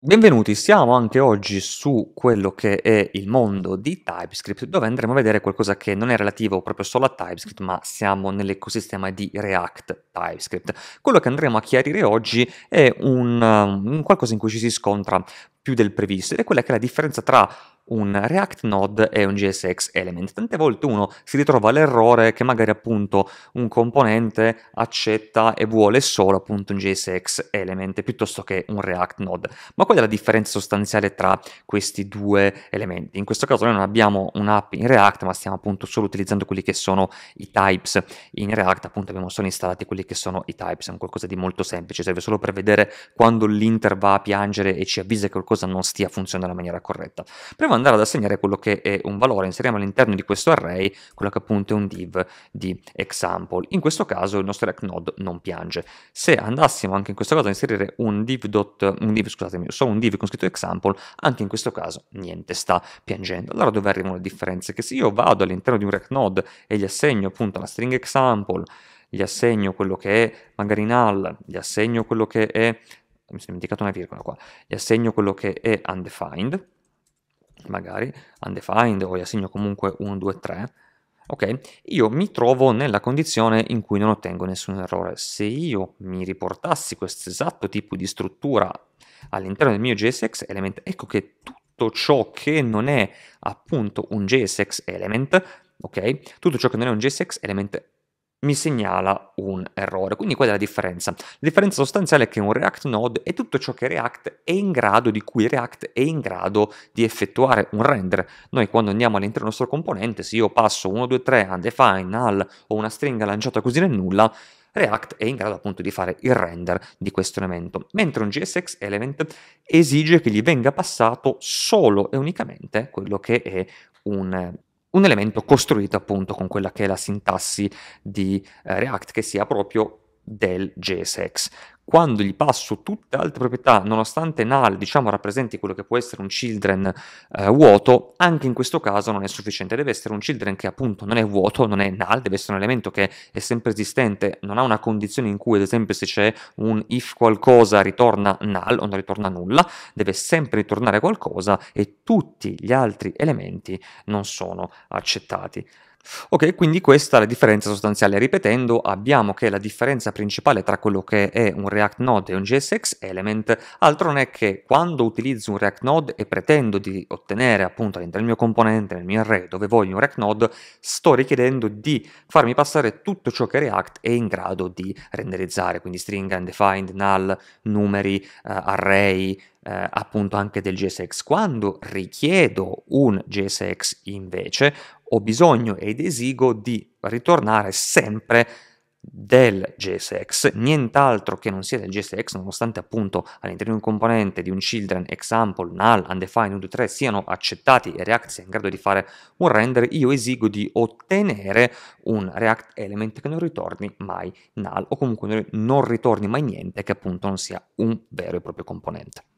Benvenuti, siamo anche oggi su quello che è il mondo di TypeScript, dove andremo a vedere qualcosa che non è relativo proprio solo a TypeScript, ma siamo nell'ecosistema di React TypeScript. Quello che andremo a chiarire oggi è un, um, un qualcosa in cui ci si scontra più del previsto ed è quella che è la differenza tra un React Node e un JSX Element. Tante volte uno si ritrova l'errore che magari appunto un componente accetta e vuole solo appunto un JSX Element piuttosto che un React Node. Ma qual è la differenza sostanziale tra questi due elementi? In questo caso noi non abbiamo un'app in React, ma stiamo appunto solo utilizzando quelli che sono i types. In React appunto abbiamo solo installati quelli che sono i types, è un qualcosa di molto semplice, serve solo per vedere quando l'inter va a piangere e ci avvisa che qualcosa qualcosa non stia funzionando in maniera corretta. Proviamo ad andare ad assegnare quello che è un valore, inseriamo all'interno di questo array quello che appunto è un div di example. In questo caso il nostro React Node non piange. Se andassimo anche in questo caso a inserire un div, dot, un div scusatemi, solo un div con scritto example, anche in questo caso niente sta piangendo. Allora dove arrivano le differenze? Che se io vado all'interno di un React Node e gli assegno appunto la string example, gli assegno quello che è magari null, gli assegno quello che è mi sono dimenticato una virgola qua, gli assegno quello che è undefined, magari undefined o gli assegno comunque 1, 2, 3, ok? Io mi trovo nella condizione in cui non ottengo nessun errore. Se io mi riportassi questo esatto tipo di struttura all'interno del mio JSX element, ecco che tutto ciò che non è appunto un JSX element, ok? Tutto ciò che non è un JSX element mi segnala un errore. Quindi qual è la differenza? La differenza sostanziale è che un React Node è tutto ciò che React è in grado, di cui React è in grado di effettuare un render. Noi quando andiamo all'interno del nostro componente, se io passo 1, 2, 3, define, null o una stringa lanciata così nel nulla, React è in grado appunto di fare il render di questo elemento, mentre un JSX element esige che gli venga passato solo e unicamente quello che è un un elemento costruito appunto con quella che è la sintassi di eh, React che sia proprio del JSX quando gli passo tutte altre proprietà, nonostante null, diciamo, rappresenti quello che può essere un children eh, vuoto, anche in questo caso non è sufficiente, deve essere un children che appunto non è vuoto, non è null, deve essere un elemento che è sempre esistente, non ha una condizione in cui ad esempio se c'è un if qualcosa ritorna null o non ritorna nulla, deve sempre ritornare qualcosa e tutti gli altri elementi non sono accettati. Ok, quindi questa è la differenza sostanziale. Ripetendo, abbiamo che la differenza principale tra quello che è un React Node e un JSX Element altro non è che quando utilizzo un React Node e pretendo di ottenere appunto all'interno del mio componente, nel mio array dove voglio un React Node, sto richiedendo di farmi passare tutto ciò che React è in grado di renderizzare, quindi stringa, undefined, null, numeri, uh, array, eh, appunto anche del JSX. Quando richiedo un JSX invece, ho bisogno ed esigo di ritornare sempre del JSX, nient'altro che non sia del JSX, nonostante appunto all'interno di un componente di un children, example, null, undefined, 1, 2, 3 siano accettati e React sia in grado di fare un render, io esigo di ottenere un React element che non ritorni mai null o comunque non ritorni mai niente che appunto non sia un vero e proprio componente.